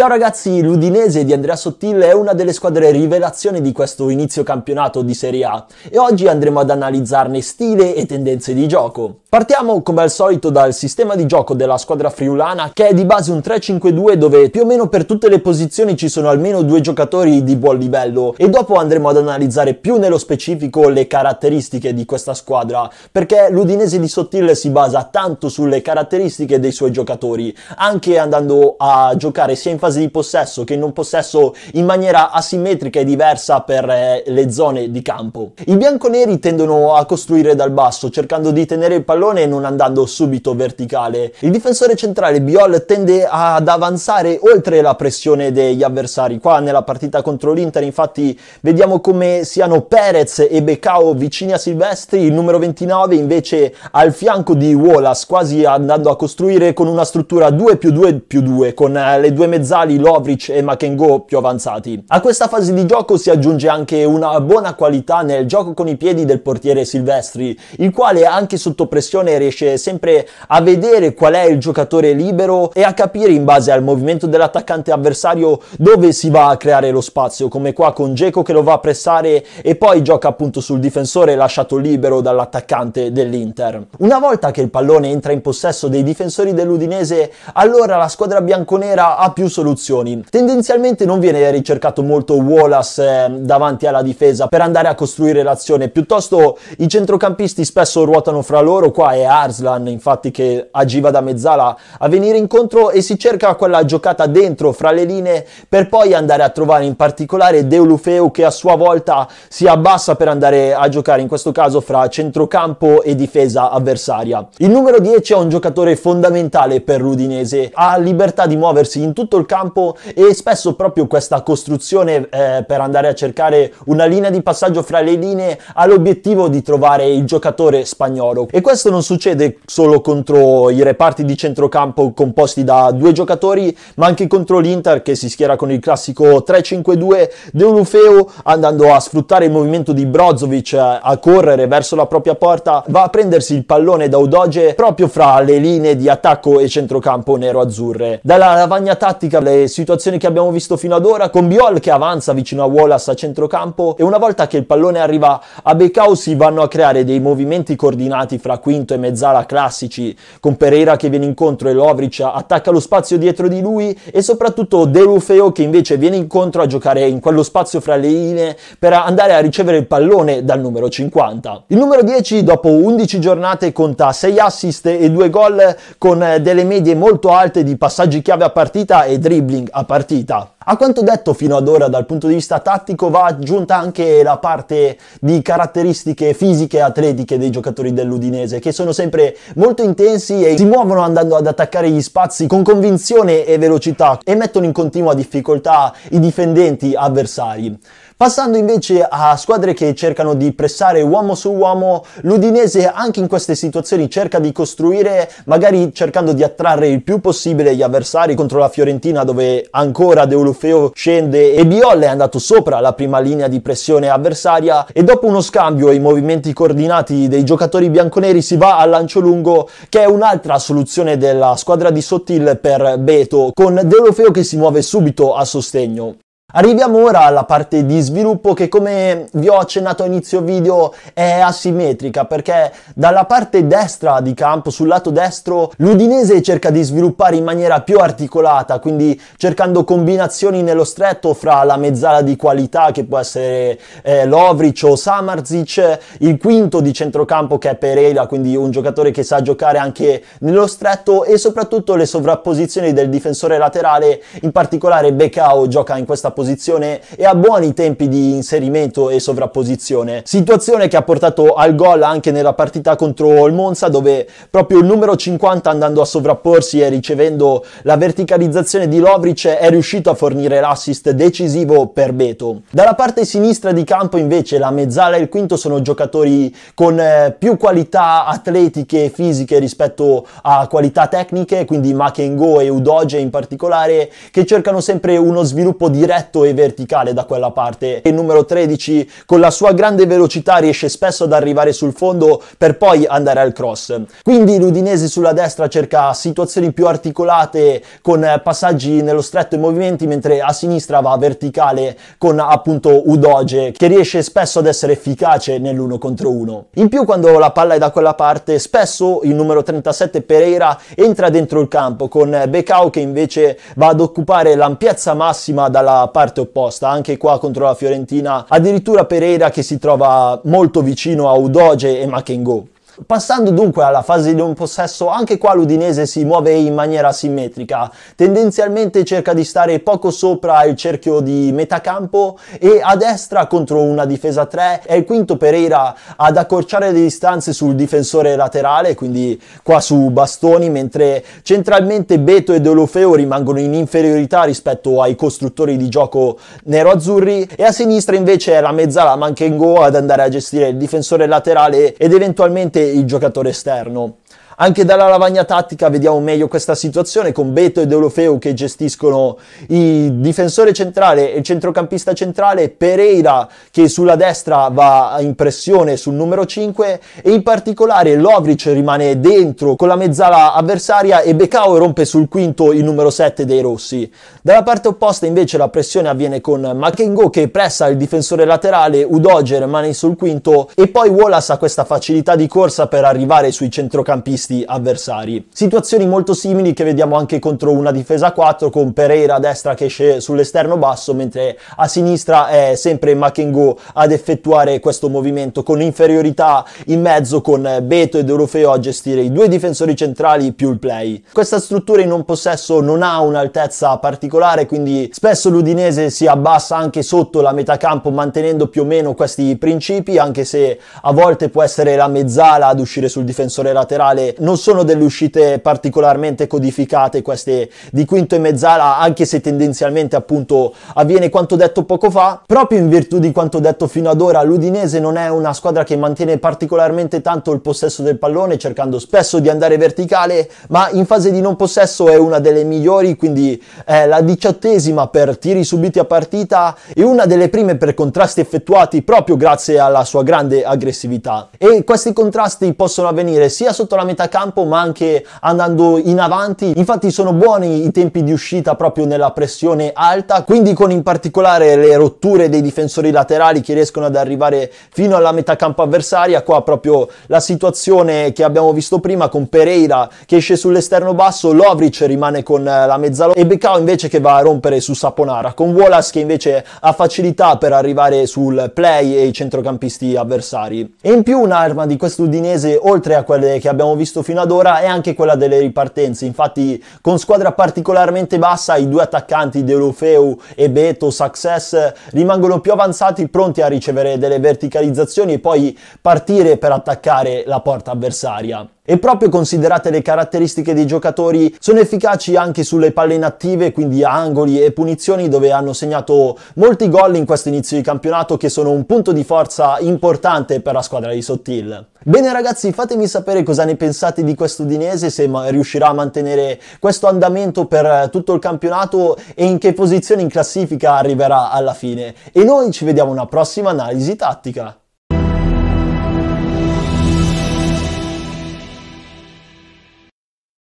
Ciao ragazzi, l'Udinese di Andrea Sottile è una delle squadre rivelazioni di questo inizio campionato di Serie A e oggi andremo ad analizzarne stile e tendenze di gioco. Partiamo come al solito dal sistema di gioco della squadra friulana che è di base un 3-5-2 dove più o meno per tutte le posizioni ci sono almeno due giocatori di buon livello e dopo andremo ad analizzare più nello specifico le caratteristiche di questa squadra perché l'Udinese di Sottile si basa tanto sulle caratteristiche dei suoi giocatori anche andando a giocare sia in fase fase di possesso che non possesso in maniera asimmetrica e diversa per eh, le zone di campo. I bianconeri tendono a costruire dal basso, cercando di tenere il pallone e non andando subito verticale. Il difensore centrale Biol tende ad avanzare oltre la pressione degli avversari. Qua nella partita contro l'Inter infatti vediamo come siano Perez e Beccao vicini a Silvestri, il numero 29 invece al fianco di Wallace, quasi andando a costruire con una struttura 2 più 2 più 2, con eh, le due mezzali Zali, Lovric e Makengo più avanzati. A questa fase di gioco si aggiunge anche una buona qualità nel gioco con i piedi del portiere Silvestri, il quale anche sotto pressione riesce sempre a vedere qual è il giocatore libero e a capire in base al movimento dell'attaccante avversario dove si va a creare lo spazio, come qua con Geco che lo va a pressare e poi gioca appunto sul difensore lasciato libero dall'attaccante dell'Inter. Una volta che il pallone entra in possesso dei difensori dell'Udinese, allora la squadra bianconera ha più soluzioni soluzioni. Tendenzialmente non viene ricercato molto Wallace eh, davanti alla difesa per andare a costruire l'azione, piuttosto i centrocampisti spesso ruotano fra loro, qua è Arslan infatti che agiva da mezzala a venire incontro e si cerca quella giocata dentro fra le linee per poi andare a trovare in particolare Deulufeu che a sua volta si abbassa per andare a giocare in questo caso fra centrocampo e difesa avversaria. Il numero 10 è un giocatore fondamentale per l'Udinese, ha libertà di muoversi in tutto il campo e spesso proprio questa costruzione eh, per andare a cercare una linea di passaggio fra le linee ha l'obiettivo di trovare il giocatore spagnolo e questo non succede solo contro i reparti di centrocampo composti da due giocatori ma anche contro l'Inter che si schiera con il classico 3-5-2 De Deulufeu andando a sfruttare il movimento di Brozovic eh, a correre verso la propria porta va a prendersi il pallone da Udoge proprio fra le linee di attacco e centrocampo nero-azzurre dalla lavagna tattica le situazioni che abbiamo visto fino ad ora, con Biol che avanza vicino a Wallace a centrocampo e una volta che il pallone arriva a Becau si vanno a creare dei movimenti coordinati fra Quinto e Mezzala classici, con Pereira che viene incontro e Lovric attacca lo spazio dietro di lui e soprattutto De Rufeo che invece viene incontro a giocare in quello spazio fra le linee per andare a ricevere il pallone dal numero 50. Il numero 10 dopo 11 giornate conta 6 assist e 2 gol con delle medie molto alte di passaggi chiave a partita e dribbling a partita a quanto detto fino ad ora dal punto di vista tattico va aggiunta anche la parte di caratteristiche fisiche e atletiche dei giocatori dell'Udinese che sono sempre molto intensi e si muovono andando ad attaccare gli spazi con convinzione e velocità e mettono in continua difficoltà i difendenti avversari. Passando invece a squadre che cercano di pressare uomo su uomo, l'Udinese anche in queste situazioni cerca di costruire, magari cercando di attrarre il più possibile gli avversari contro la Fiorentina dove ancora Deulofio Matteo scende e Biolle è andato sopra la prima linea di pressione avversaria e dopo uno scambio e i movimenti coordinati dei giocatori bianconeri si va al lancio lungo che è un'altra soluzione della squadra di Sottil per Beto con Deulofeo che si muove subito a sostegno. Arriviamo ora alla parte di sviluppo che come vi ho accennato a inizio video è asimmetrica perché dalla parte destra di campo, sul lato destro, l'Udinese cerca di sviluppare in maniera più articolata, quindi cercando combinazioni nello stretto fra la mezzala di qualità che può essere eh, Lovric o Samarzic, il quinto di centrocampo che è Pereira, quindi un giocatore che sa giocare anche nello stretto e soprattutto le sovrapposizioni del difensore laterale, in particolare Becao gioca in questa posizione posizione e ha buoni tempi di inserimento e sovrapposizione. Situazione che ha portato al gol anche nella partita contro il Monza dove proprio il numero 50 andando a sovrapporsi e ricevendo la verticalizzazione di Lovric è riuscito a fornire l'assist decisivo per Beto. Dalla parte sinistra di campo invece la mezzala e il quinto sono giocatori con eh, più qualità atletiche e fisiche rispetto a qualità tecniche, quindi Makengo e Udoge in particolare, che cercano sempre uno sviluppo diretto netto e verticale da quella parte. Il numero 13 con la sua grande velocità riesce spesso ad arrivare sul fondo per poi andare al cross. Quindi l'Udinese sulla destra cerca situazioni più articolate con passaggi nello stretto e movimenti mentre a sinistra va verticale con appunto Udoge che riesce spesso ad essere efficace nell'uno contro uno. In più quando la palla è da quella parte spesso il numero 37 Pereira entra dentro il campo con Becao che invece va ad occupare l'ampiezza massima dalla parte parte opposta, anche qua contro la Fiorentina, addirittura Pereira che si trova molto vicino a Udoge e Makengo. Passando dunque alla fase di un possesso, anche qua l'Udinese si muove in maniera simmetrica, tendenzialmente cerca di stare poco sopra il cerchio di metacampo e a destra contro una difesa 3 è il quinto Pereira ad accorciare le distanze sul difensore laterale, quindi qua su Bastoni, mentre centralmente Beto e Deulofeo rimangono in inferiorità rispetto ai costruttori di gioco nero-azzurri e a sinistra invece è la mezzala Manchengo ad andare a gestire il difensore laterale ed eventualmente il giocatore esterno anche dalla lavagna tattica vediamo meglio questa situazione con Beto ed Eurofeu che gestiscono il difensore centrale e il centrocampista centrale, Pereira che sulla destra va in pressione sul numero 5 e in particolare Lovric rimane dentro con la mezzala avversaria e Becao rompe sul quinto il numero 7 dei rossi. Dalla parte opposta invece la pressione avviene con Makengo che pressa il difensore laterale, Udoger rimane sul quinto e poi Wallace ha questa facilità di corsa per arrivare sui centrocampisti questi avversari. Situazioni molto simili che vediamo anche contro una difesa 4 con Pereira a destra che esce sull'esterno basso mentre a sinistra è sempre Makengo ad effettuare questo movimento con inferiorità in mezzo con Beto ed Orofeo a gestire i due difensori centrali più il play. Questa struttura in non possesso non ha un'altezza particolare quindi spesso l'Udinese si abbassa anche sotto la metà campo mantenendo più o meno questi principi anche se a volte può essere la mezzala ad uscire sul difensore laterale non sono delle uscite particolarmente codificate queste di quinto e mezzala, anche se tendenzialmente appunto avviene quanto detto poco fa, proprio in virtù di quanto detto fino ad ora, l'Udinese non è una squadra che mantiene particolarmente tanto il possesso del pallone, cercando spesso di andare verticale, ma in fase di non possesso è una delle migliori, quindi è la diciottesima per tiri subiti a partita e una delle prime per contrasti effettuati proprio grazie alla sua grande aggressività. E questi contrasti possono avvenire sia sotto la metà campo ma anche andando in avanti. Infatti sono buoni i tempi di uscita proprio nella pressione alta, quindi con in particolare le rotture dei difensori laterali che riescono ad arrivare fino alla metà campo avversaria. Qua proprio la situazione che abbiamo visto prima con Pereira che esce sull'esterno basso, Lovric rimane con la mezzalona e Beccao invece che va a rompere su Saponara, con Wallace che invece ha facilità per arrivare sul play e i centrocampisti avversari. E in più un'arma di questo Udinese, oltre a quelle che abbiamo visto visto fino ad ora è anche quella delle ripartenze. Infatti con squadra particolarmente bassa i due attaccanti De Deulofeu e Beto Success rimangono più avanzati pronti a ricevere delle verticalizzazioni e poi partire per attaccare la porta avversaria. E proprio considerate le caratteristiche dei giocatori, sono efficaci anche sulle palle inattive, quindi angoli e punizioni dove hanno segnato molti gol in questo inizio di campionato che sono un punto di forza importante per la squadra di Sottil. Bene ragazzi, fatemi sapere cosa ne pensate di questo Udinese, se riuscirà a mantenere questo andamento per tutto il campionato e in che posizione in classifica arriverà alla fine. E noi ci vediamo una prossima analisi tattica.